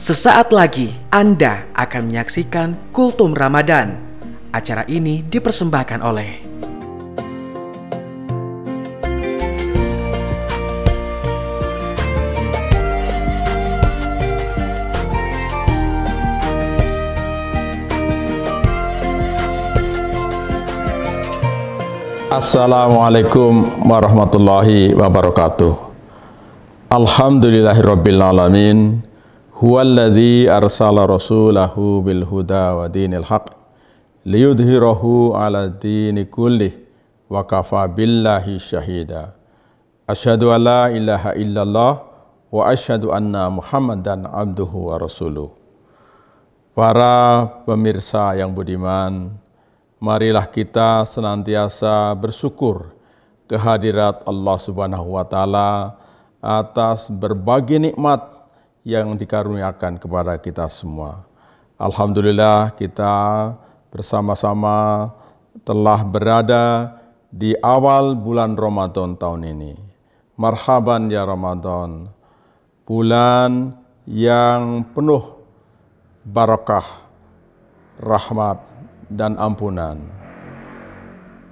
Sesaat lagi Anda akan menyaksikan Kultum Ramadan. Acara ini dipersembahkan oleh Assalamualaikum warahmatullahi wabarakatuh. Alhamdulillahirabbil alamin. Huwallazi arsala rasulahu bil huda wa dinil haq liyudhhirahu ala dini kulli wa kafa billahi syahida. Asyhadu an la ilaha illallah wa asyhadu anna Muhammadan abduhu wa rasuluh. Para pemirsa yang budiman, marilah kita senantiasa bersyukur kehadirat Allah Subhanahu wa taala atas berbagai nikmat yang dikaruniakan kepada kita semua. Alhamdulillah kita bersama-sama telah berada di awal bulan Ramadan tahun ini. Marhaban ya Ramadan. Bulan yang penuh barakah, rahmat dan ampunan.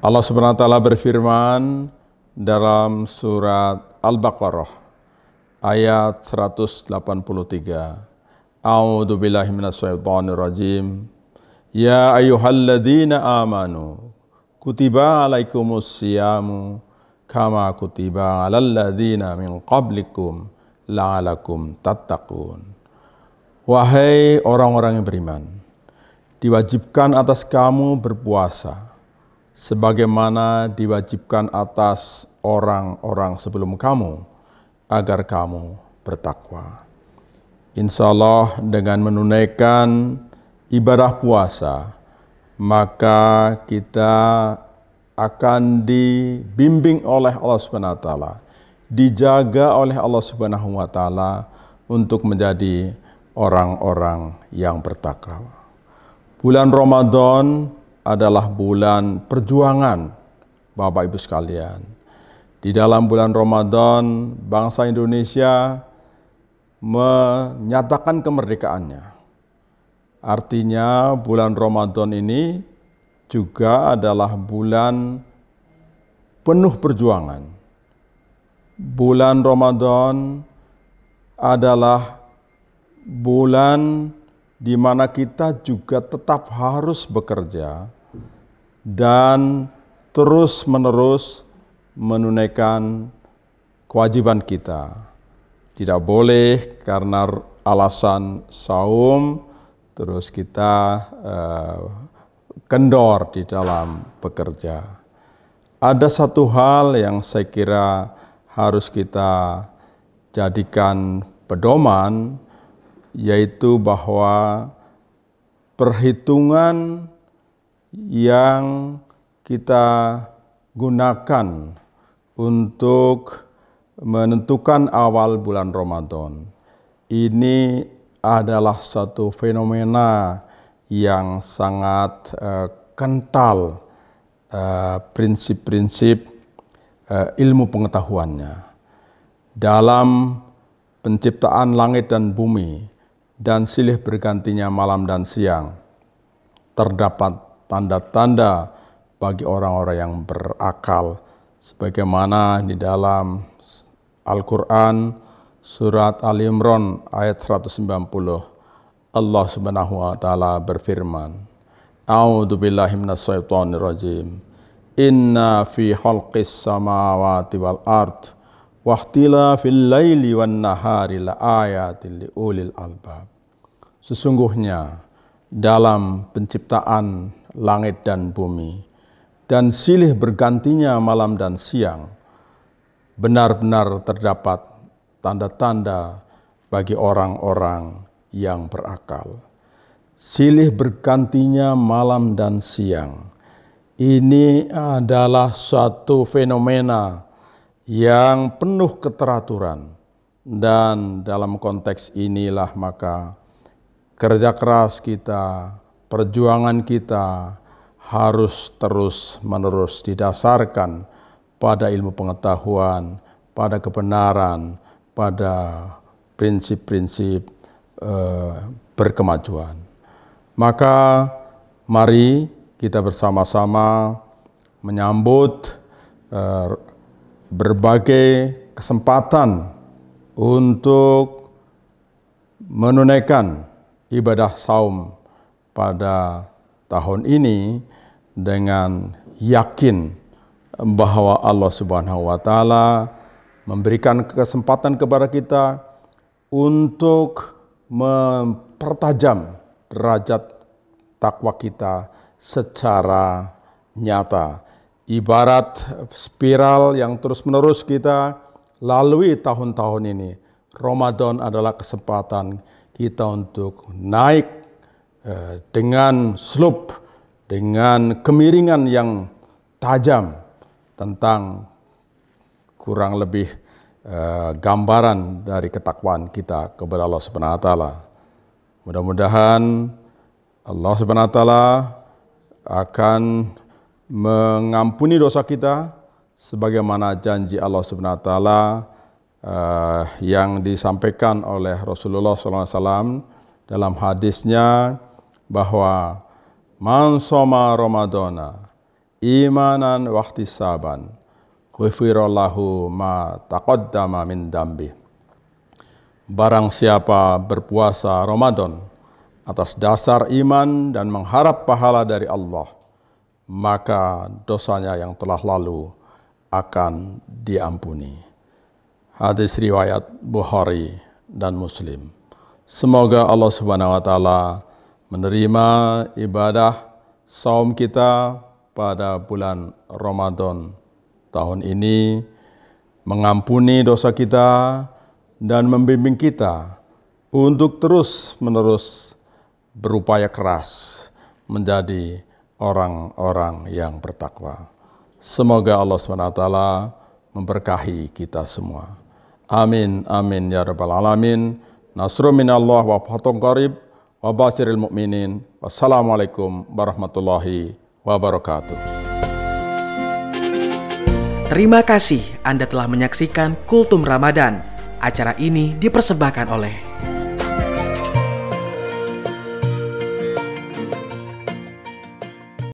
Allah swt berfirman dalam surat Al-Baqarah ayat 183. A'udzu billahi minasyaitonir rajim. Ya ayyuhalladzina amanu kutiba alaikumus siyamu kama kutiba alal ladzina min qablikum la'alakum tattaqun. Wahai orang-orang yang beriman, diwajibkan atas kamu berpuasa sebagaimana diwajibkan atas orang-orang sebelum kamu agar kamu bertakwa. Insya Allah dengan menunaikan ibadah puasa, maka kita akan dibimbing oleh Allah Subhanahu wa taala, dijaga oleh Allah Subhanahu wa taala untuk menjadi orang-orang yang bertakwa. Bulan Ramadan adalah bulan perjuangan Bapak Ibu sekalian di dalam bulan Ramadan, bangsa Indonesia menyatakan kemerdekaannya. Artinya bulan Ramadan ini juga adalah bulan penuh perjuangan. Bulan Ramadan adalah bulan di mana kita juga tetap harus bekerja dan terus-menerus menunaikan kewajiban kita. Tidak boleh karena alasan saum terus kita uh, kendor di dalam bekerja. Ada satu hal yang saya kira harus kita jadikan pedoman yaitu bahwa perhitungan yang kita gunakan untuk menentukan awal bulan Ramadan. Ini adalah satu fenomena yang sangat uh, kental eh, prinsip-prinsip uh, ilmu pengetahuannya dalam penciptaan langit dan bumi dan silih bergantinya malam dan siang terdapat tanda-tanda bagi orang-orang yang berakal sebagaimana di dalam Al-Qur'an surat Ali Imran ayat 190 Allah Subhanahu wa taala berfirman A'udhu billahi minasyaitonir rajim Inna fi khalqis samawati wal ard wahtila fil laili wan nahari la ayatil li ulil albab Sesungguhnya dalam penciptaan langit dan bumi dan silih bergantinya malam dan siang, benar-benar terdapat tanda-tanda bagi orang-orang yang berakal. Silih bergantinya malam dan siang. Ini adalah suatu fenomena yang penuh keteraturan. Dan dalam konteks inilah maka kerja keras kita, perjuangan kita, harus terus-menerus didasarkan pada ilmu pengetahuan, pada kebenaran, pada prinsip-prinsip eh, berkemajuan. Maka mari kita bersama-sama menyambut eh, berbagai kesempatan untuk menunaikan ibadah saum pada tahun ini dengan yakin bahwa Allah Subhanahu wa taala memberikan kesempatan kepada kita untuk mempertajam derajat takwa kita secara nyata. Ibarat spiral yang terus-menerus kita lalui tahun-tahun ini. Ramadan adalah kesempatan kita untuk naik eh, dengan slope dengan kemiringan yang tajam tentang kurang lebih eh, gambaran dari ketakwaan kita kepada Allah Subhanahu wa taala. Mudah-mudahan Allah Subhanahu wa taala akan mengampuni dosa kita sebagaimana janji Allah Subhanahu wa taala eh, yang disampaikan oleh Rasulullah SAW dalam hadisnya bahwa Man soma Ramadana imanan Saban, ghufirallahu ma taqaddama min dambi. Barang siapa berpuasa Ramadan atas dasar iman dan mengharap pahala dari Allah, maka dosanya yang telah lalu akan diampuni. Hadis riwayat Bukhari dan Muslim. Semoga Allah Subhanahu wa taala menerima ibadah saum kita pada bulan Ramadan tahun ini mengampuni dosa kita dan membimbing kita untuk terus-menerus berupaya keras menjadi orang-orang yang bertakwa. Semoga Allah SWT memberkahi kita semua. Amin, amin, ya rabbal alamin. Nasru minallah wa fatong qarib wa Mukminin, Wassalamualaikum warahmatullahi wabarakatuh. Terima kasih Anda telah menyaksikan Kultum Ramadan. Acara ini dipersembahkan oleh